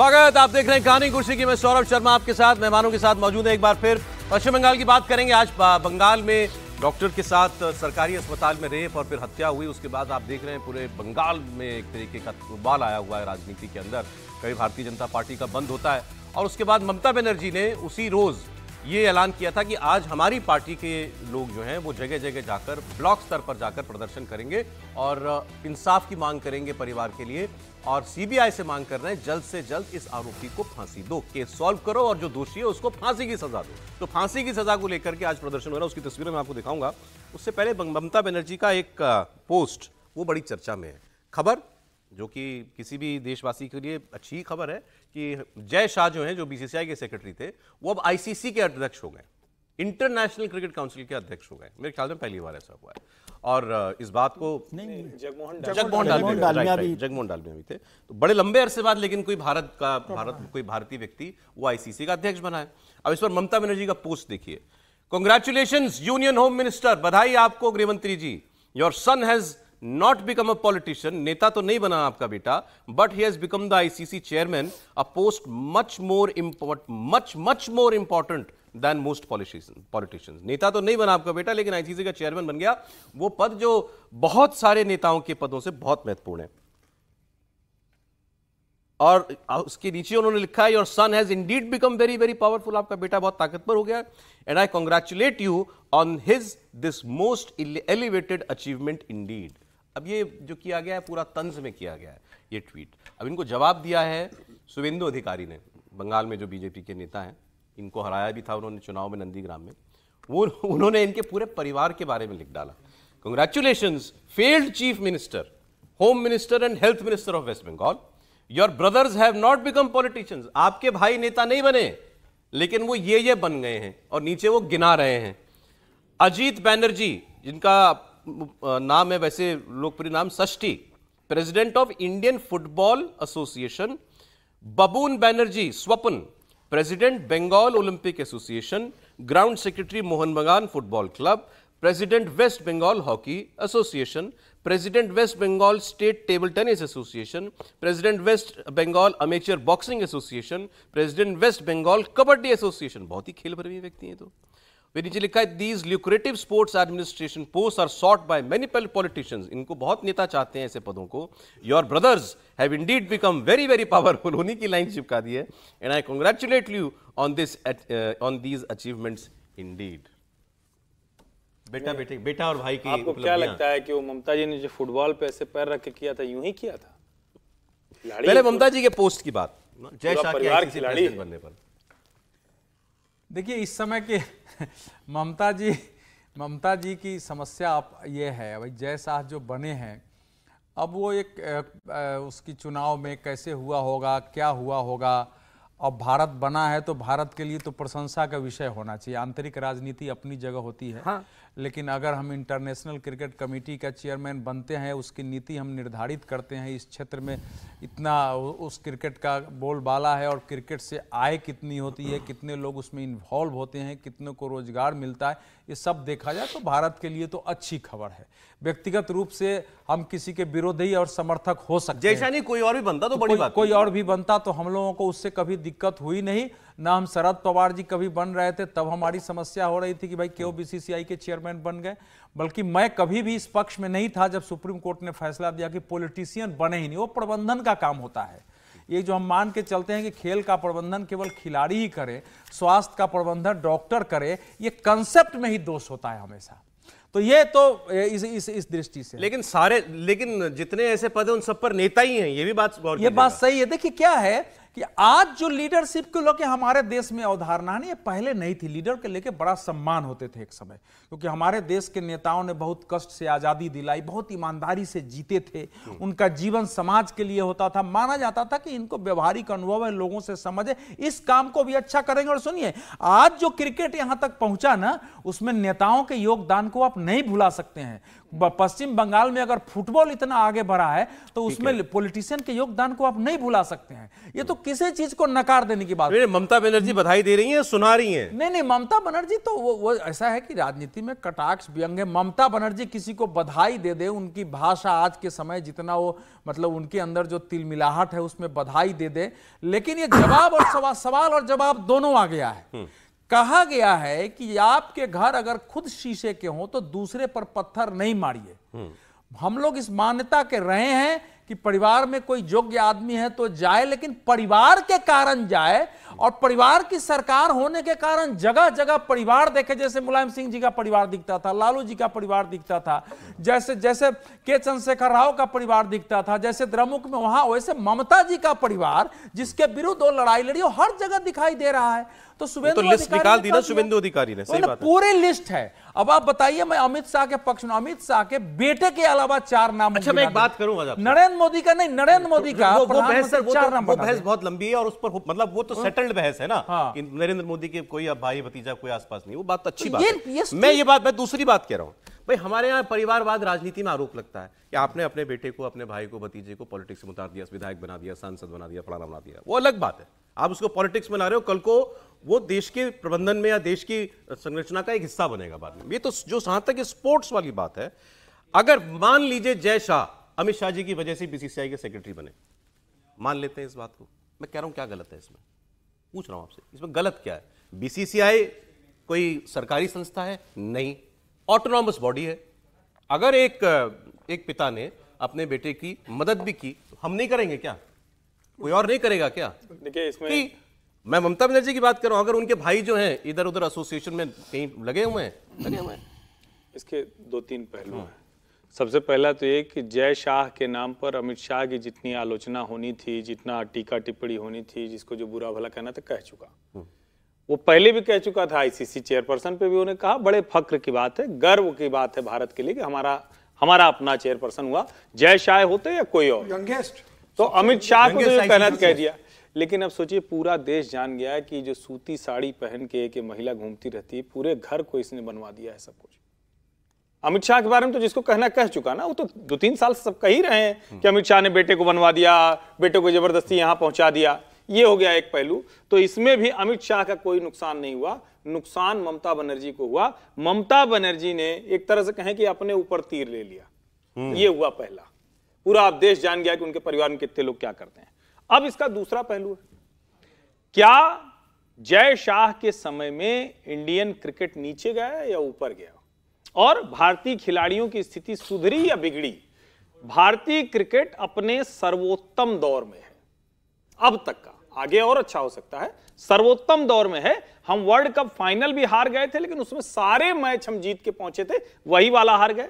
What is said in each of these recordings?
स्वागत आप देख रहे हैं कहानी कुर्सी की मैं सौरभ शर्मा आपके साथ मेहमानों के साथ मौजूद है एक बार फिर पश्चिम बंगाल की बात करेंगे आज बंगाल में डॉक्टर के साथ सरकारी अस्पताल में रेप और फिर हत्या हुई उसके बाद आप देख रहे हैं पूरे बंगाल में एक तरीके का बाल आया हुआ है राजनीति के अंदर कई भारतीय जनता पार्टी का बंद होता है और उसके बाद ममता बनर्जी ने उसी रोज़ ये ऐलान किया था कि आज हमारी पार्टी के लोग जो हैं वो जगह जगह जाकर ब्लॉक स्तर पर जाकर प्रदर्शन करेंगे और इंसाफ की मांग करेंगे परिवार के लिए और सीबीआई से मांग कर रहे हैं जल्द से जल्द इस आरोपी को फांसी दो केस सॉल्व करो और जो दोषी है उसको फांसी की सजा दो तो फांसी की सजा को लेकर के आज प्रदर्शन हो रहा है उसकी तस्वीरें मैं आपको दिखाऊंगा उससे पहले ममता बनर्जी का एक पोस्ट वो बड़ी चर्चा में है खबर जो कि किसी भी देशवासी के लिए अच्छी खबर है कि जय शाह जो हैं जो बीसीसीआई के सेक्रेटरी थे वो अब आईसीसी के अध्यक्ष हो गए इंटरनेशनल क्रिकेट काउंसिल के अध्यक्ष हो गए मेरे ख्याल में पहली बार ऐसा हुआ है और इस बात को जगमोहन डालमिया जगमोहन डालमिया भी थे तो बड़े लंबे अरसे बाद लेकिन कोई भारत का तो भारत हाँ। कोई भारतीय व्यक्ति वो आईसीसी का अध्यक्ष बना है अब इस पर ममता बनर्जी का पोस्ट देखिए कॉन्ग्रेचुलेशन यूनियन होम मिनिस्टर बधाई आपको गृहमंत्री ji your son has not become a politician नेता तो नहीं बना आपका बेटा but he has become the ICC chairman a post much more import much much more important than most politician नेता तो नहीं बना आपका बेटा लेकिन आईसीसी का चेयरमैन बन गया वो पद जो बहुत सारे नेताओं के पदों से बहुत महत्वपूर्ण है और उसके नीचे उन्होंने लिखा है your son has indeed become very very powerful आपका बेटा बहुत ताकतवर हो गया and I congratulate you on his this most elevated achievement indeed अब ये जो किया गया है पूरा तंज में किया गया है ये ट्वीट अब इनको जवाब दिया है सुवेंदु अधिकारी ने बंगाल में जो बीजेपी के नेता हैं इनको हराया भी था उन्होंने चुनाव में नंदीग्राम में वो उन्होंने इनके पूरे परिवार के बारे में लिख डाला congratulation failed chief minister home minister and health minister of west Bengal your brothers have not become politicians आपके भाई नेता नहीं बने लेकिन वो ये ये बन गए हैं और नीचे वो गिना रहे हैं अजीत बैनर्जी जिनका नाम है वैसे लोकप्रिय नाम षष्ठी president of Indian football association Babun Banerjee Swapan president Bengal Olympic association ground secretary Mohun Bagan football club president West Bengal hockey association president West Bengal state table tennis association president West Bengal amateur boxing association president West Bengal kabaddi association बहुत ही खेल भरवी हुए व्यक्ति हैं तो वे नीचे लिखा है these lucrative sports administration post are sought by many politicians इनको बहुत नेता चाहते हैं ऐसे पदों को your brothers have indeed become very very powerful उन्हीं की लाइन चिपका दी है and I congratulate you on this on these achievements indeed बेटा बेटे बेटा और भाई की आपको क्या लगता है कि वो ममता जी ने जो फुटबॉल पे ऐसे पैर रख के किया था यूं ही किया था पहले ममता जी के पोस्ट की बात जय शाह खिलाड़ी बनने पर देखिए इस समय के ममता जी ममता जी की समस्या आप ये है भाई जय शाह जो बने हैं अब वो एक उसकी चुनाव में कैसे हुआ होगा क्या हुआ होगा अब भारत बना है तो भारत के लिए तो प्रशंसा का विषय होना चाहिए आंतरिक राजनीति अपनी जगह होती है हाँ। लेकिन अगर हम इंटरनेशनल क्रिकेट कमेटी का चेयरमैन बनते हैं उसकी नीति हम निर्धारित करते हैं इस क्षेत्र में इतना उस क्रिकेट का बोलबाला है और क्रिकेट से आय कितनी होती है कितने लोग उसमें इन्वॉल्व होते हैं कितने को रोज़गार मिलता है ये सब देखा जाए तो भारत के लिए तो अच्छी खबर है व्यक्तिगत रूप से हम किसी के विरोधी और समर्थक हो सकते जैसा नहीं कोई और भी बनता तो, तो बड़ी कोई, बात कोई और भी बनता तो हम लोगों को उससे कभी दिक्कत हुई नहीं ना हम शरद पवार जी कभी बन रहे थे तब हमारी समस्या हो रही थी कि भाई क्यों बीसीसीआई के चेयरमैन बन गए बल्कि मैं कभी भी इस पक्ष में नहीं था जब सुप्रीम कोर्ट ने फैसला दिया कि पॉलिटिशियन बने ही नहीं वो प्रबंधन का काम होता है ये जो हम मान के चलते हैं कि खेल का प्रबंधन केवल खिलाड़ी ही करे स्वास्थ्य का प्रबंधन डॉक्टर करे ये कंसेप्ट में ही दोष होता है हमेशा तो ये तो इस इस इस दृष्टि से लेकिन सारे लेकिन जितने ऐसे पद हैं उन सब पर नेता ही हैं ये भी बात ये बात सही है देखिए क्या है कि आज जो लीडरशिप को लेकर हमारे देश में अवधारणा नहीं पहले नहीं थी लीडर के लेके बड़ा सम्मान होते थे एक समय क्योंकि हमारे देश के नेताओं ने बहुत कष्ट से आज़ादी दिलाई बहुत ईमानदारी से जीते थे हम्म। उनका जीवन समाज के लिए होता था माना जाता था कि इनको व्यवहारिक अनुभव है लोगों से समझे इस काम को भी अच्छा करेंगे और सुनिए आज जो क्रिकेट यहां तक पहुंचा ना उसमें नेताओं के योगदान को आप नहीं भुला सकते हैं पश्चिम बंगाल में अगर फुटबॉल इतना आगे बढ़ा है तो उसमें पॉलिटिशियन के योगदान को आप नहीं भुला सकते हैं ये तो किसी चीज को नकार देने की बात ममता बनर्जी बधाई दे रही है सुना रही है नहीं नहीं ममता बनर्जी तो वो, वो ऐसा है कि राजनीति में कटाक्ष व्यंग है ममता बनर्जी किसी को बधाई दे दे उनकी भाषा आज के समय जितना वो मतलब उनके अंदर जो तिलमिलाहट है उसमें बधाई दे दे लेकिन ये जवाब और सवाल सवाल और जवाब दोनों आ गया है हम्म। कहा गया है कि आपके घर अगर खुद शीशे के हों तो दूसरे पर पत्थर नहीं मारिए हम्म। हम लोग इस मान्यता के रहे हैं कि परिवार में कोई योग्य आदमी है तो जाए लेकिन परिवार के कारण जाए और परिवार की सरकार होने के कारण जगह जगह परिवार देखे जैसे मुलायम सिंह जी का परिवार दिखता था लालू जी का परिवार दिखता था जैसे जैसे के चंद्रशेखर राव का परिवार दिखता था जैसे द्रमुक में वहां वैसे ममता जी का परिवार जिसके विरुद्ध वो लड़ाई लड़ी हर जगह दिखाई दे रहा है तो, तो शुभेंदु तो लिस्ट निकाल दी ना शुभेंदु अधिकारी ने सही मतलब बात पूरे लिस्ट है अब आप बताइए मैं अमित शाह के पक्ष में अमित शाह के बेटे के अलावा चार नाम अच्छा मैं एक बात करूंगा नरेंद्र मोदी का नहीं नरेंद्र मोदी का वो, वो बहस वो चार तो- नाम वो बहस बहुत लंबी है और उस पर मतलब वो तो सेटल्ड हाँ। बहस है ना हाँ। कि नरेंद्र मोदी के कोई भाई भतीजा कोई आसपास नहीं वो बात तो अच्छी बात मैं ये बात मैं दूसरी बात कह रहा हूँ भाई हमारे यहाँ परिवारवाद राजनीति में आरोप लगता है कि आपने अपने बेटे को अपने भाई को भतीजे को पॉलिटिक्स में उतार दिया विधायक बना दिया सांसद बना दिया फलाना बना दिया वो अलग बात है आप उसको पॉलिटिक्स में ला रहे हो कल को वो देश के प्रबंधन में या देश की संरचना का एक हिस्सा बनेगा बाद में ये तो जो जहां तक स्पोर्ट्स वाली बात है अगर मान लीजिए जय शाह अमित शाह जी की वजह से बीसीसीआई के सेक्रेटरी बने मान लेते हैं इस बात को मैं कह रहा हूं क्या गलत है इसमें पूछ रहा हूं आपसे इसमें गलत क्या है बीसीसीआई कोई सरकारी संस्था है नहीं ऑटोनॉमस बॉडी है अगर एक एक पिता ने अपने बेटे की मदद भी की तो हम नहीं करेंगे क्या कोई और नहीं करेगा क्या देखिए इसमें मैं ममता बनर्जी की बात कर रहा हूं अगर उनके भाई जो हैं इधर उधर एसोसिएशन में कहीं लगे हुए हैं लगे हुए हैं इसके दो तीन पहलू हैं सबसे पहला तो ये कि जय शाह के नाम पर अमित शाह की जितनी आलोचना होनी थी जितना टीका टिप्पणी होनी थी जिसको जो बुरा भला कहना था कह चुका हम्म। वो पहले भी कह चुका था आईसीसी चेयरपर्सन पे भी उन्होंने कहा बड़े फक्र की बात है गर्व की बात है भारत के लिए कि हमारा हमारा अपना चेयरपर्सन हुआ जय शाह होते या कोई और यंगेस्ट तो अमित शाह को तो कहना कह दिया लेकिन अब सोचिए पूरा देश जान गया है कि जो सूती साड़ी पहन के एक महिला घूमती रहती है पूरे घर को इसने बनवा दिया है सब कुछ अमित शाह के बारे में तो जिसको कहना कह चुका ना वो तो दो तीन साल सब कह ही रहे हैं हम्म। कि अमित शाह ने बेटे को बनवा दिया बेटे को जबरदस्ती यहां पहुंचा दिया ये हो गया एक पहलू तो इसमें भी अमित शाह का कोई नुकसान नहीं हुआ नुकसान ममता बनर्जी को हुआ ममता बनर्जी ने एक तरह से कहें कि अपने ऊपर तीर ले लिया हम्म। ये हुआ पहला पूरा आप देश जान गया कि उनके परिवार में कितने लोग क्या करते हैं अब इसका दूसरा पहलू है क्या जय शाह के समय में इंडियन क्रिकेट नीचे गया या ऊपर गया और भारतीय खिलाड़ियों की स्थिति सुधरी या बिगड़ी भारतीय क्रिकेट अपने सर्वोत्तम दौर में है अब तक का आगे और अच्छा हो सकता है सर्वोत्तम दौर में है हम वर्ल्ड कप फाइनल भी हार गए थे लेकिन उसमें सारे मैच हम जीत के पहुंचे थे वही वाला हार गए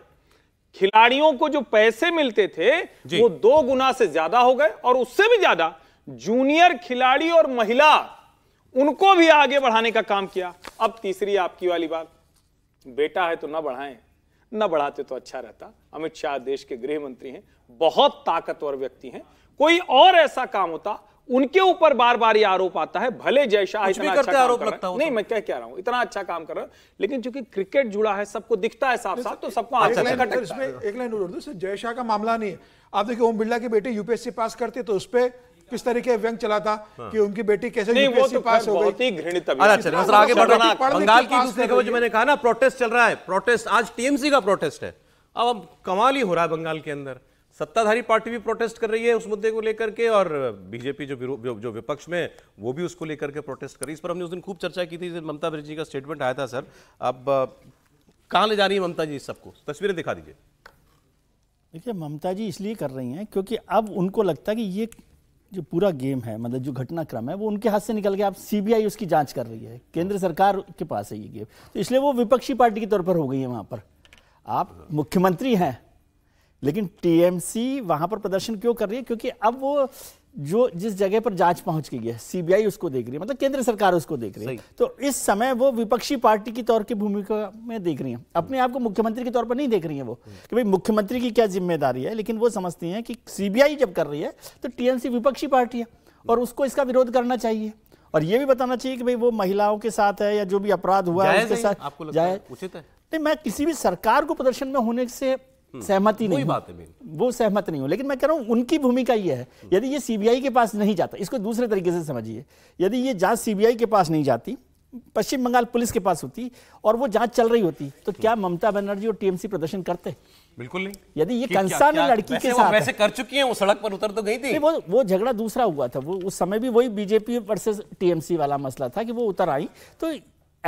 खिलाड़ियों को जो पैसे मिलते थे वो दो गुना से ज्यादा हो गए और उससे भी ज्यादा जूनियर खिलाड़ी और महिला उनको भी आगे बढ़ाने का काम किया अब तीसरी आपकी वाली बात बेटा है तो ना बढ़ाएं ना बढ़ाते तो अच्छा रहता अमित शाह देश के गृह मंत्री हैं बहुत ताकतवर व्यक्ति हैं कोई और ऐसा काम होता उनके ऊपर बार बार ये आरोप आता है भले जय शाह इतना अच्छा आरोप लगता हूं नहीं तो। मैं क्या कह रहा हूं इतना अच्छा काम कर रहा हूं लेकिन चूंकि क्रिकेट जुड़ा है सबको दिखता है साफ साफ तो सबको एक लाइन जय शाह का मामला नहीं है आप देखिए ओम बिरला के बेटे यूपीएससी पास करते तो उसपे किस तरीके व्यंग चला था हाँ। कि उनकी बेटी कैसे नहीं, वो तो पास हो गई घृणित अच्छा, अच्छा, आगे बढ़ना बंगाल की दूसरी खबर जो मैंने कहा ना प्रोटेस्ट चल रहा है प्रोटेस्ट आज टीएमसी का प्रोटेस्ट है अब अब कमाल ही हो रहा है बंगाल के अंदर सत्ताधारी पार्टी भी प्रोटेस्ट कर रही है उस मुद्दे को लेकर के और बीजेपी जो जो विपक्ष में वो भी उसको लेकर के प्रोटेस्ट कर रही है इस पर हमने उस दिन खूब चर्चा की थी ममता बनर्जी का स्टेटमेंट आया था सर अब कहाँ ले जा रही है ममता जी सबको तस्वीरें दिखा दीजिए देखिए ममता जी इसलिए कर रही हैं क्योंकि अब उनको लगता है कि ये जो पूरा गेम है मतलब जो घटनाक्रम है वो उनके हाथ से निकल गया अब सीबीआई उसकी जांच कर रही है केंद्र सरकार के पास है ये गेम तो इसलिए वो विपक्षी पार्टी के तौर पर हो गई है वहाँ पर आप मुख्यमंत्री हैं लेकिन टीएमसी वहां पर प्रदर्शन क्यों कर रही है क्योंकि अब वो जो जिस जगह पर जांच पहुंच गई है सीबीआई उसको देख रही है मतलब केंद्र सरकार उसको देख रही है तो इस समय वो विपक्षी पार्टी की तौर की भूमिका में देख रही है अपने आप को मुख्यमंत्री के तौर पर नहीं देख रही है वो हम्म। कि भाई मुख्यमंत्री की क्या जिम्मेदारी है लेकिन वो समझती है कि सीबीआई जब कर रही है तो टीएमसी विपक्षी पार्टी है और उसको इसका विरोध करना चाहिए और ये भी बताना चाहिए कि भाई वो महिलाओं के साथ है या जो भी अपराध हुआ है उसके साथ जाए नहीं मैं किसी भी सरकार को प्रदर्शन में होने से हम्म। सहमति नहीं बात है वो सहमत नहीं हो लेकिन मैं कह रहा हूं उनकी भूमिका ये है यदि ये सीबीआई के पास नहीं जाता इसको दूसरे तरीके से समझिए यदि ये जांच सीबीआई के पास नहीं जाती पश्चिम बंगाल पुलिस के पास होती और वो जांच चल रही होती तो क्या ममता बनर्जी और टीएमसी प्रदर्शन करते बिल्कुल नहीं यदि ये कंसान लड़की के साथ वैसे कर चुकी है वो सड़क पर उतर तो गई थी वो वो झगड़ा दूसरा हुआ था वो उस समय भी वही बीजेपी वर्सेस टीएमसी वाला मसला था कि वो उतर आई तो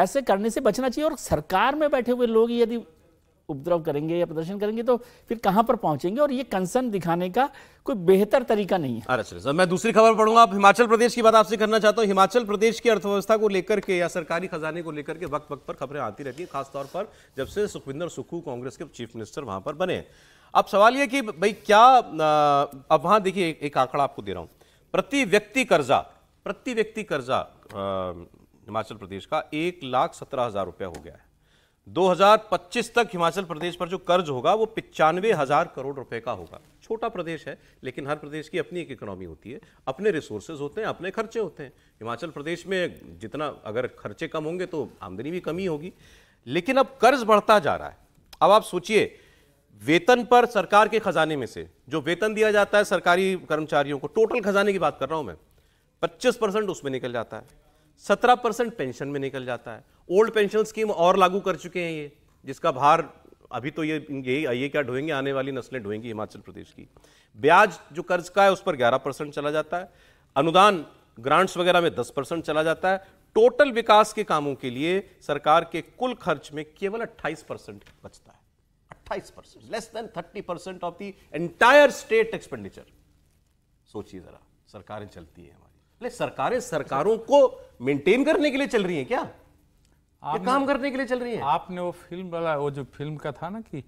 ऐसे करने से बचना चाहिए और सरकार में बैठे हुए लोग यदि उपद्रव करेंगे या प्रदर्शन करेंगे तो फिर कहां पर पहुंचेंगे और ये कंसर्न दिखाने का कोई बेहतर तरीका नहीं है अरे सर मैं दूसरी खबर पढ़ूंगा आप हिमाचल प्रदेश की बात आपसे करना चाहता हूं हिमाचल प्रदेश की अर्थव्यवस्था को लेकर के या सरकारी खजाने को लेकर के वक्त वक्त पर खबरें आती रहती है खासतौर पर जब से सुखविंदर सुक्खू कांग्रेस के चीफ मिनिस्टर वहां पर बने अब सवाल यह कि भाई क्या अब वहां देखिए एक आंकड़ा आपको दे रहा हूं प्रति व्यक्ति कर्जा प्रति व्यक्ति कर्जा हिमाचल प्रदेश का एक लाख सत्रह हजार रुपया हो गया है 2025 तक हिमाचल प्रदेश पर जो कर्ज होगा वो पिचानवे हजार करोड़ रुपए का होगा छोटा प्रदेश है लेकिन हर प्रदेश की अपनी एक इकोनॉमी होती है अपने रिसोर्सेज होते हैं अपने खर्चे होते हैं हिमाचल प्रदेश में जितना अगर खर्चे कम होंगे तो आमदनी भी कमी होगी लेकिन अब कर्ज बढ़ता जा रहा है अब आप सोचिए वेतन पर सरकार के खजाने में से जो वेतन दिया जाता है सरकारी कर्मचारियों को टोटल खजाने की बात कर रहा हूं मैं 25 परसेंट उसमें निकल जाता है सत्रह परसेंट पेंशन में निकल जाता है ओल्ड पेंशन स्कीम और लागू कर चुके हैं ये जिसका भार अभी तो ये यही आइए क्या ढोएंगे आने वाली नस्लें ढोएंगी हिमाचल प्रदेश की ब्याज जो कर्ज का है उस पर ग्यारह परसेंट चला जाता है अनुदान ग्रांट्स वगैरह में दस परसेंट चला जाता है टोटल विकास के कामों के लिए सरकार के कुल खर्च में केवल अट्ठाईस परसेंट बचता है अट्ठाईस percent less than thirty percent of the entire state expenditure सोचिए जरा सरकारें चलती है हमारी सरकारें सरकारों को मेंटेन करने के लिए चल रही हैं क्या ये काम करने के लिए चल रही है आपने वो फिल्म वाला वो जो फिल्म का था ना कि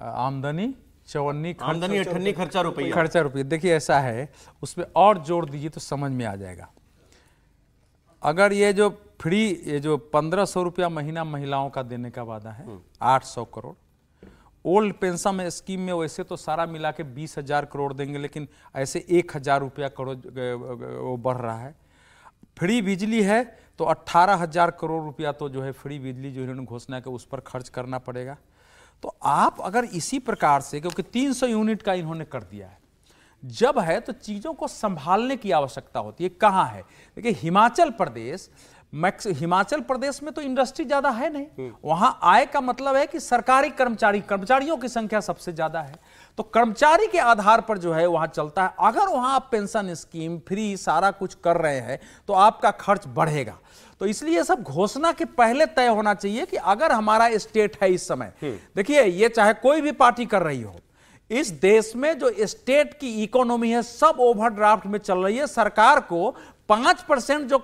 आमदनी चौवनी आमदनी अठन्नी खर्चा रुपये खर्चा रुपये देखिए ऐसा है उसमें और जोर दीजिए तो समझ में आ जाएगा अगर ये जो फ्री ये जो पंद्रह सौ रुपया महीना महिलाओं का देने का वादा है हम्म। आठ सौ करोड़ ओल्ड पेंशन स्कीम में वैसे तो सारा मिला के बीस हजार करोड़ देंगे लेकिन ऐसे एक हजार रुपया करोड़ बढ़ रहा है फ्री बिजली है तो अट्ठारह हजार करोड़ रुपया तो जो है फ्री बिजली जो इन्होंने घोषणा की उस पर खर्च करना पड़ेगा तो आप अगर इसी प्रकार से क्योंकि 300 यूनिट का इन्होंने कर दिया है जब है तो चीज़ों को संभालने की आवश्यकता होती है कहाँ है देखिए हिमाचल प्रदेश मैक्स हिमाचल प्रदेश में तो इंडस्ट्री ज्यादा है नहीं वहां आय का मतलब है कि सरकारी कर्मचारी कर्मचारियों की संख्या सबसे ज्यादा है तो कर्मचारी के आधार पर जो है वहां चलता है अगर वहां आप पेंशन स्कीम फ्री सारा कुछ कर रहे हैं तो आपका खर्च बढ़ेगा तो इसलिए सब घोषणा के पहले तय होना चाहिए कि अगर हमारा स्टेट है इस समय हम्म। देखिए ये चाहे कोई भी पार्टी कर रही हो इस देश में जो स्टेट की इकोनॉमी है सब ओवरड्राफ्ट में चल रही है सरकार को पांच परसेंट जो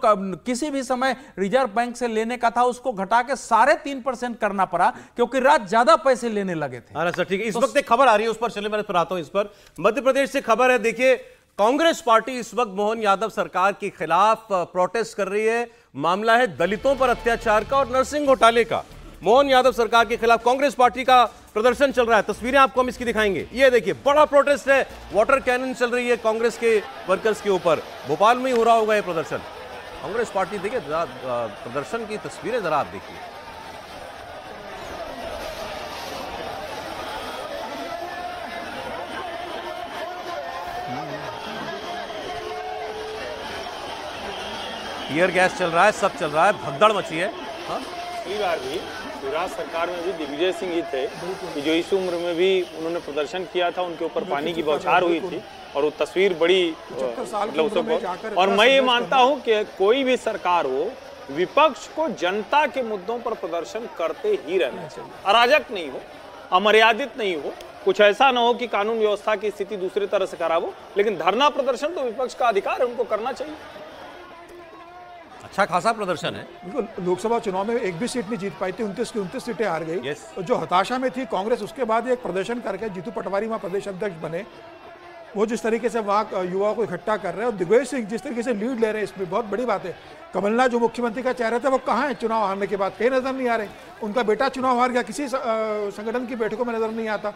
किसी भी समय रिजर्व बैंक से लेने का था उसको घटा के साढ़े तीन परसेंट करना पड़ा क्योंकि रात ज्यादा पैसे लेने लगे थे हाँ, सर ठीक है इस तो वक्त एक खबर आ रही है उस पर चले मैं पढ़ाता हूं इस पर मध्य प्रदेश से खबर है देखिए कांग्रेस पार्टी इस वक्त मोहन यादव सरकार के खिलाफ प्रोटेस्ट कर रही है मामला है दलितों पर अत्याचार का और नर्सिंग घोटाले का मोहन यादव सरकार के खिलाफ कांग्रेस पार्टी का प्रदर्शन चल रहा है तस्वीरें आपको हम इसकी दिखाएंगे ये देखिए बड़ा प्रोटेस्ट है वाटर कैनन चल रही है कांग्रेस के वर्कर्स के ऊपर भोपाल में ही हो रहा होगा ये प्रदर्शन कांग्रेस पार्टी देखिए प्रदर्शन की तस्वीरें जरा आप देखिए टीयर गैस चल रहा है सब चल रहा है भगदड़ मची है हाँ? भी गुजरात सरकार में भी दिग्विजय सिंह ही थे कि जो इस उम्र में भी उन्होंने प्रदर्शन किया था उनके ऊपर पानी की बौछार हुई थी और वो तस्वीर बड़ी मतलब उसको और मैं ये मानता हूँ कि कोई भी सरकार हो विपक्ष को जनता के मुद्दों पर प्रदर्शन करते ही रहना चाहिए अराजक नहीं हो अमर्यादित नहीं हो कुछ ऐसा ना हो कि कानून व्यवस्था की स्थिति दूसरी तरह से खराब हो लेकिन धरना प्रदर्शन तो विपक्ष का अधिकार है उनको करना चाहिए अच्छा खासा प्रदर्शन है लोकसभा चुनाव में एक भी सीट नहीं जीत पाई थी उन्तीस की उन्तीस सीटें हार गई yes. जो हताशा में थी कांग्रेस उसके बाद एक प्रदर्शन करके जीतू पटवारी वहाँ प्रदेश अध्यक्ष बने वो जिस तरीके से वहाँ युवाओं को इकट्ठा कर रहे हैं और दिग्विजय सिंह जिस तरीके से लीड ले रहे हैं इसमें बहुत बड़ी बात है कमलनाथ जो मुख्यमंत्री का चेहरा था वो कहाँ है चुनाव हारने के बाद कहीं नजर नहीं आ रहे उनका बेटा चुनाव हार गया किसी संगठन की बैठकों में नजर नहीं आता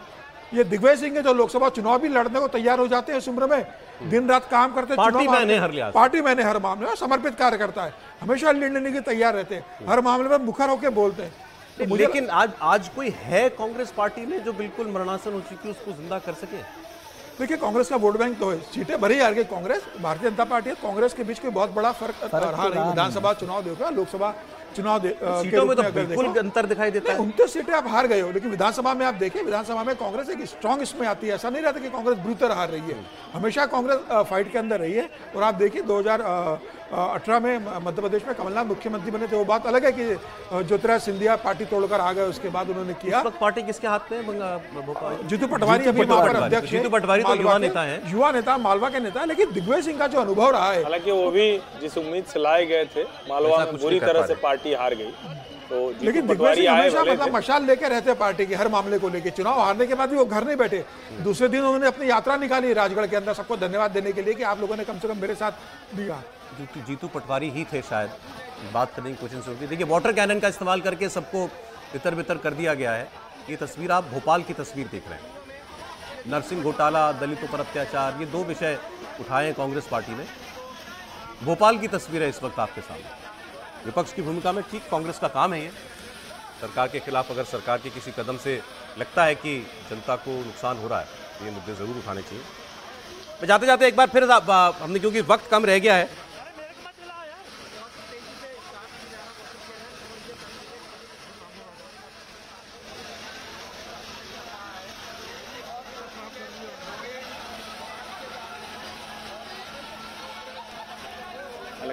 ये दिग्विजय सिंह जो लोकसभा चुनाव भी लड़ने को तैयार हो जाते हैं इस उम्र में दिन रात काम करते पार्टी मैंने हर लिया पार्टी मैंने हर मामले में समर्पित कार्य करता है हमेशा लेने के तैयार रहते हैं हर मामले में मुखर होकर बोलते हैं तो लेकिन आज आज कोई है कांग्रेस पार्टी में जो बिल्कुल मरणासन हो चुकी उसको जिंदा कर सके देखिए कांग्रेस का वोट बैंक तो है सीटें भरी आ गई कांग्रेस भारतीय जनता पार्टी है कांग्रेस के बीच कोई बहुत बड़ा फर्क रहा तो विधानसभा चुनाव देखो लोकसभा चुनाव सीटों में तो बिल्कुल अंतर दिखाई देता है उनतीस तो सीटें आप हार गए हो लेकिन विधानसभा में आप देखें विधानसभा में कांग्रेस एक स्ट्रांग इसमें आती है ऐसा नहीं रहता कि कांग्रेस तरह हार रही है हमेशा कांग्रेस फाइट के अंदर रही है और आप देखिए दो अठारह में मध्य प्रदेश में कमलनाथ मुख्यमंत्री बने थे वो बात अलग है कि ज्योतिराज सिंधिया पार्टी तोड़कर आ गए उसके बाद उन्होंने किया पार्टी किसके हाथ में जीतू पटवारी अभी अध्यक्ष जीतू पटवारी तो युवा नेता है युवा नेता मालवा के नेता है लेकिन दिग्विजय सिंह का जो अनुभव रहा है हालांकि वो भी जिस उम्मीद से लाए गए थे मालवा में बुरी तरह से पार्टी हार गई तो लेकिन दिग्विजय सिंह हमेशा मतलब मशाल लेके रहते पार्टी के हर मामले को लेके चुनाव हारने के बाद भी वो घर नहीं बैठे दूसरे दिन उन्होंने अपनी यात्रा निकाली राजगढ़ के अंदर सबको धन्यवाद देने के लिए कि आप लोगों ने कम से कम मेरे साथ दिया जीतू पटवारी ही थे शायद बात करने की कोशिश होती देखिए वाटर कैनन का इस्तेमाल करके सबको इतर बितर कर दिया गया है ये तस्वीर आप भोपाल की तस्वीर देख रहे हैं नरसिंह घोटाला दलितों पर अत्याचार ये दो विषय उठाए हैं कांग्रेस पार्टी ने भोपाल की तस्वीर है इस वक्त आपके सामने विपक्ष की भूमिका में ठीक कांग्रेस का काम है ये सरकार के खिलाफ अगर सरकार के किसी कदम से लगता है कि जनता को नुकसान हो रहा है तो ये मुद्दे ज़रूर उठाने चाहिए जाते जाते एक बार फिर हमने क्योंकि वक्त कम रह गया है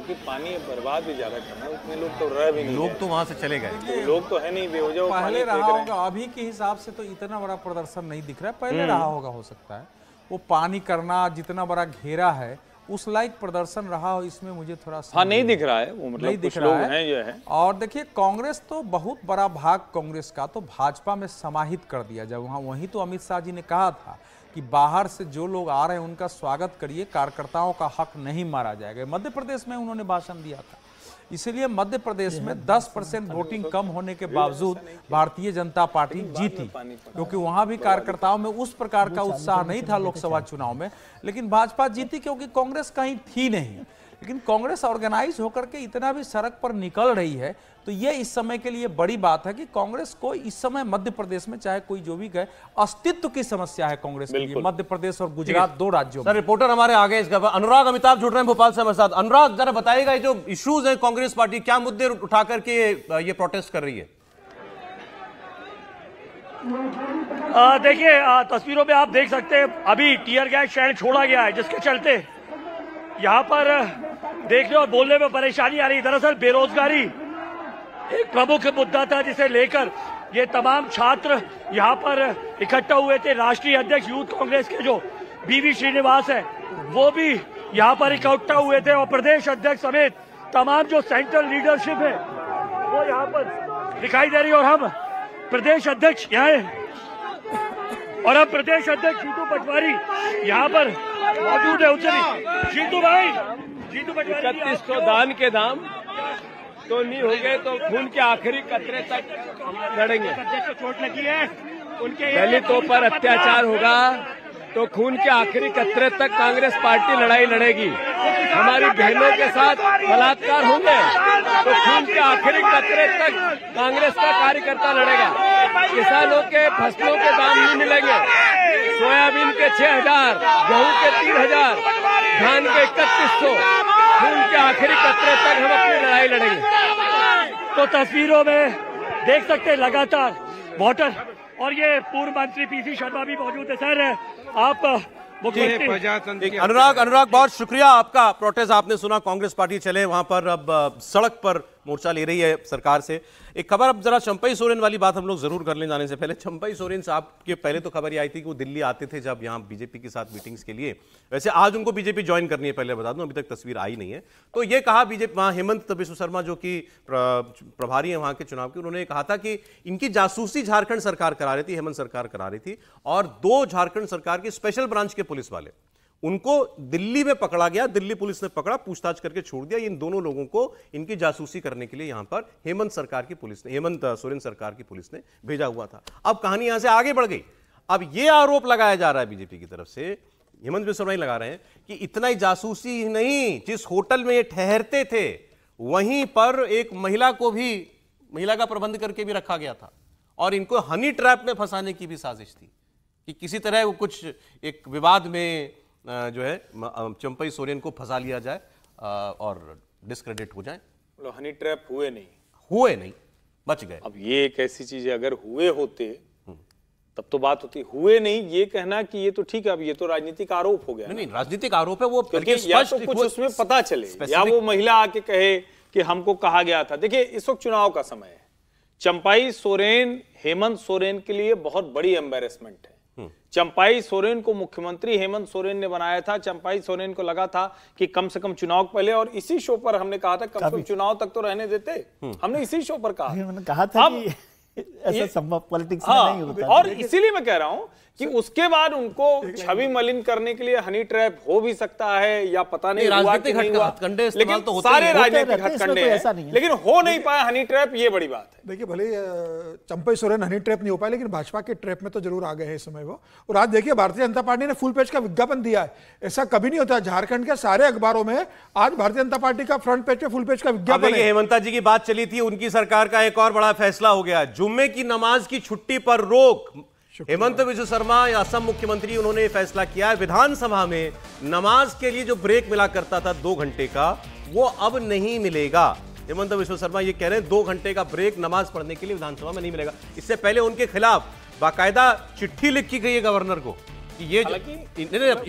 क्योंकि पानी बर्बाद भी ज्यादा करना है उतने लोग तो रह भी नहीं लोग तो वहाँ से चले गए तो लोग तो है नहीं बेवजह पहले रहा होगा अभी के हिसाब से तो इतना बड़ा प्रदर्शन नहीं दिख रहा है पहले हम्म। रहा होगा हो सकता है वो पानी करना जितना बड़ा घेरा है उस लाइक प्रदर्शन रहा हो इसमें मुझे थोड़ा सा हाँ नहीं दिख रहा है वो मतलब नहीं दिख रहा है, है, है और देखिए कांग्रेस तो बहुत बड़ा भाग कांग्रेस का तो भाजपा में समाहित कर दिया जब वहां वही तो अमित शाह जी ने कहा था कि बाहर से जो लोग आ रहे हैं उनका स्वागत करिए कार्यकर्ताओं का हक नहीं मारा जाएगा मध्य प्रदेश में उन्होंने भाषण दिया था इसलिए मध्य प्रदेश में 10 हाँ, परसेंट वोटिंग तो कम होने के बावजूद भारतीय जनता पार्टी जीती क्योंकि वहां भी कार्यकर्ताओं में उस प्रकार का उत्साह नहीं था तो लोकसभा चुनाव में लेकिन भाजपा जीती क्योंकि कांग्रेस कहीं थी नहीं लेकिन कांग्रेस ऑर्गेनाइज होकर के इतना भी सड़क पर निकल रही है तो ये इस समय के लिए बड़ी बात है कि कांग्रेस को इस समय मध्य प्रदेश में चाहे कोई जो भी गए अस्तित्व की समस्या है कांग्रेस के लिए मध्य प्रदेश और गुजरात दो राज्यों सर रिपोर्टर हमारे आगे इसका अनुराग अमिताभ जुड़ रहे हैं भोपाल से हमारे साथ अनुराग जरा बताएगा जो इश्यूज है कांग्रेस पार्टी क्या मुद्दे उठा करके ये प्रोटेस्ट कर रही है देखिए तस्वीरों में आप देख सकते हैं अभी टीयर गैस शहर छोड़ा गया है जिसके चलते यहाँ पर देखने और बोलने में परेशानी आ रही है दरअसल बेरोजगारी एक प्रमुख मुद्दा था जिसे लेकर ये तमाम छात्र यहाँ पर इकट्ठा हुए थे राष्ट्रीय अध्यक्ष यूथ कांग्रेस के जो बीवी श्रीनिवास है वो भी यहाँ पर इकट्ठा हुए थे और प्रदेश अध्यक्ष समेत तमाम जो सेंट्रल लीडरशिप है वो यहाँ पर दिखाई दे रही और हम प्रदेश अध्यक्ष यहाँ और हम प्रदेश अध्यक्ष जीतू पटवारी यहाँ पर मौजूद है जीतू भाई जीतू पटवारी इकतीस सौ दान के दाम तो नहीं हो गए तो खून के आखिरी कतरे तक लड़ेंगे चोट लगी है उनके दलितों पर अत्याचार होगा तो खून के आखिरी कतरे तक कांग्रेस पार्टी लड़ाई लड़ेगी हमारी बहनों के साथ बलात्कार होंगे तो खून के आखिरी कतरे तक कांग्रेस का कार्यकर्ता लड़ेगा किसानों के फसलों के दाम नहीं मिलेंगे सोयाबीन के छह हजार गेहूँ के तीन हजार धान के इकतीस सौ खून के आखिरी कतरे तक हम अपनी लड़ाई लड़ेंगे तो तस्वीरों में देख सकते हैं लगातार वोटर और ये पूर्व मंत्री पीसी शर्मा भी मौजूद है सर आप अनुराग अनुराग बहुत शुक्रिया आपका प्रोटेस्ट आपने सुना कांग्रेस पार्टी चले वहां पर अब सड़क पर मोर्चा ले रही है सरकार से एक खबर अब जरा चंपई सोरेन वाली बात हम लोग जरूर कर ले जाने से पहले चंपई सोरेन साहब के पहले तो खबर ये आई थी कि वो दिल्ली आते थे जब यहाँ बीजेपी के साथ मीटिंग्स के लिए वैसे आज उनको बीजेपी ज्वाइन करनी है पहले बता दूं अभी तक तस्वीर आई नहीं है तो ये कहा बीजेपी वहाँ हेमंत विश्व शर्मा जो कि प्रभारी है वहाँ के चुनाव के उन्होंने कहा था कि इनकी जासूसी झारखंड सरकार करा रही थी हेमंत सरकार करा रही थी और दो झारखंड सरकार के स्पेशल ब्रांच के पुलिस वाले उनको दिल्ली में पकड़ा गया दिल्ली पुलिस ने पकड़ा पूछताछ करके छोड़ दिया इन दोनों लोगों को इनकी जासूसी करने के लिए यहां पर हेमंत सरकार की पुलिस ने हेमंत सोरेन सरकार की पुलिस ने भेजा हुआ था अब कहानी यहां से आगे बढ़ गई अब यह आरोप लगाया जा रहा है बीजेपी की तरफ से हेमंत बिस्व नहीं लगा रहे हैं कि इतना ही जासूसी ही नहीं जिस होटल में ये ठहरते थे वहीं पर एक महिला को भी महिला का प्रबंध करके भी रखा गया था और इनको हनी ट्रैप में फंसाने की भी साजिश थी कि किसी तरह वो कुछ एक विवाद में जो है चंपई सोरेन को फंसा लिया जाए और डिस्क्रेडिट हो जाए हनी ट्रैप हुए नहीं हुए नहीं बच गए अब ये एक ऐसी चीज है अगर हुए होते हम्म। तब तो बात होती हुए नहीं ये कहना कि ये तो ठीक है अब ये तो राजनीतिक आरोप हो गया नहीं, नहीं राजनीतिक आरोप है वो क्योंकि या तो कुछ उसमें पता चले या वो महिला आके कहे कि हमको कहा गया था देखिए इस वक्त चुनाव का समय है चंपाई सोरेन हेमंत सोरेन के लिए बहुत बड़ी एम्बेरसमेंट है चंपाई सोरेन को मुख्यमंत्री हेमंत सोरेन ने बनाया था चंपाई सोरेन को लगा था कि कम से कम चुनाव पहले और इसी शो पर हमने कहा था कम से कम चुनाव तक तो रहने देते हम्म। हमने इसी शो पर कहा कहा था ऐसा संभव पॉलिटिक्स हाँ, नहीं होता और इसीलिए मैं कह रहा हूं कि उसके बाद उनको छवि मलिन करने के लिए हनी ट्रैप हो भी सकता है या पता नहीं हुआ कि नहीं हुआ लेकिन तो सारे राजनीतिक हथकंडे हैं लेकिन हो नहीं पाया हनी ट्रैप ये बड़ी बात है देखिए भले चंपई सोरेन हनी ट्रैप नहीं हो पाया लेकिन भाजपा के ट्रैप में तो जरूर आ गए इस समय वो और आज देखिए भारतीय जनता पार्टी ने फुल पेज का विज्ञापन दिया है ऐसा कभी नहीं होता झारखंड के सारे अखबारों में आज भारतीय जनता पार्टी का फ्रंट पेज पे फुल पेज का विज्ञापन हेमंता जी की बात चली थी उनकी सरकार का एक और बड़ा फैसला हो गया जुम्मे की नमाज की छुट्टी पर रोक हेमंत विश्व शर्मा असम मुख्यमंत्री उन्होंने फैसला किया है विधानसभा में नमाज के लिए जो ब्रेक मिला करता था दो घंटे का वो अब नहीं मिलेगा हेमंत विश्व शर्मा ये कह रहे हैं दो घंटे का ब्रेक नमाज पढ़ने के लिए विधानसभा में नहीं मिलेगा इससे पहले उनके खिलाफ बाकायदा चिट्ठी लिखी गई है गवर्नर को कि ये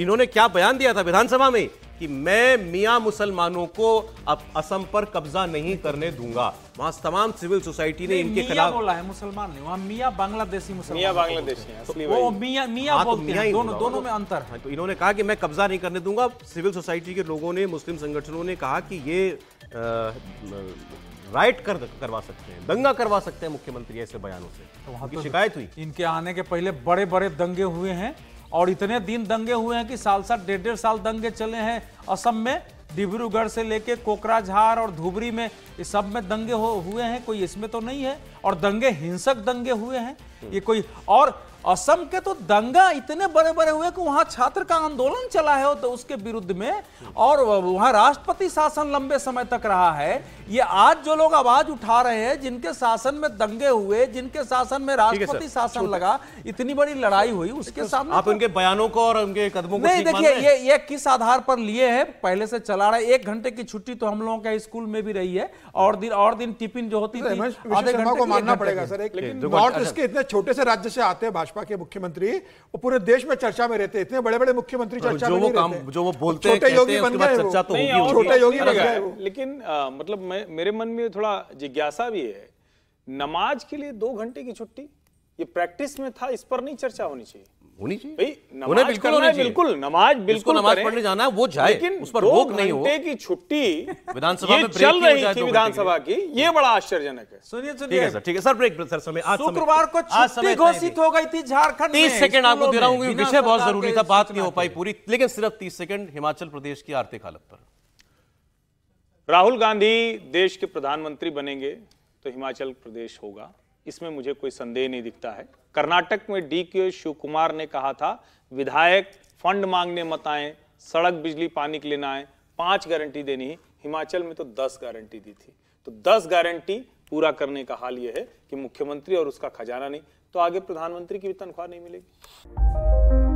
इन्होंने क्या बयान दिया था विधानसभा में कि मैं मियां मुसलमानों को अब असम पर कब्जा नहीं करने दूंगा वहां तमाम सिविल सोसाइटी ने इनके खिलाफ बोला है मुसलमान ने वहां मियां बांग्लादेशी मुसलमान मियां बांग्लादेशी तो वो मियां मियां बोलते हैं हाँ, तो दोनों दोनों में अंतर है हाँ, तो इन्होंने कहा कि मैं कब्जा नहीं करने दूंगा सिविल सोसाइटी के लोगों ने मुस्लिम संगठनों ने कहा कि ये राइट कर करवा सकते हैं दंगा करवा सकते हैं मुख्यमंत्री ऐसे बयानों से तो वहां की तो शिकायत हुई इनके आने के पहले बड़े बड़े दंगे हुए हैं और इतने दिन दंगे हुए हैं कि साल साल डेढ़ डेढ़ साल दंगे चले हैं असम में डिब्रूगढ़ से लेके कोकराझार और धुबरी में इस सब में दंगे हो हुए हैं कोई इसमें तो नहीं है और दंगे हिंसक दंगे हुए हैं ये कोई और असम के तो दंगा इतने बड़े बड़े हुए कि वहाँ छात्र का आंदोलन चला है तो उसके विरुद्ध में और वहाँ राष्ट्रपति शासन लंबे समय तक रहा है ये आज जो लोग आवाज उठा रहे हैं जिनके शासन में दंगे हुए जिनके शासन में राष्ट्रपति शासन लगा इतनी बड़ी लड़ाई हुई उसके सामने आप तो उनके बयानों को और उनके कदमों को नहीं देखिए ये ये किस आधार पर लिए है पहले से चला रहा है एक घंटे की छुट्टी तो हम लोगों के स्कूल में भी रही है और दिन और दिन टिफिन जो होती थी आधे घंटे को मानना पड़ेगा सर लेकिन अच्छा। इतने छोटे से राज्य से आते हैं भाजपा भाजपा के मुख्यमंत्री वो पूरे देश में चर्चा में रहते इतने बड़े बड़े मुख्यमंत्री चर्चा में रहते जो वो बोलते तो छोटे योगी बन गए छोटे योगी बन गए लेकिन मतलब मेरे मन में थोड़ा जिज्ञासा भी है नमाज के लिए दो घंटे की छुट्टी ये प्रैक्टिस में था इस पर नहीं चर्चा होनी चाहिए होनी चाहिए बिल्कुल होना बिल्कुल नमाज बिल्कुल नमाज पढ़ने जाना वो जाए लेकिन उस पर रोक नहीं हो की छुट्टी विधानसभा में चल रही थी विधानसभा की ये बड़ा आश्चर्यजनक है सुनिए सुनिए सर ठीक है सर ब्रेक सर समय आज शुक्रवार को छुट्टी घोषित हो गई थी झारखंड तीस सेकंड आपको दे रहा हूँ विषय बहुत जरूरी था बात नहीं हो पाई पूरी लेकिन सिर्फ तीस सेकंड हिमाचल प्रदेश की आर्थिक हालत पर राहुल गांधी देश के प्रधानमंत्री बनेंगे तो हिमाचल प्रदेश होगा इसमें मुझे कोई संदेह नहीं दिखता है कर्नाटक में डी के शिव कुमार ने कहा था विधायक फंड मांगने मत आए सड़क बिजली पानी के लिए ना आए पांच गारंटी देनी है हिमाचल में तो दस गारंटी दी थी तो दस गारंटी पूरा करने का हाल यह है कि मुख्यमंत्री और उसका खजाना नहीं तो आगे प्रधानमंत्री की भी तनख्वाह नहीं मिलेगी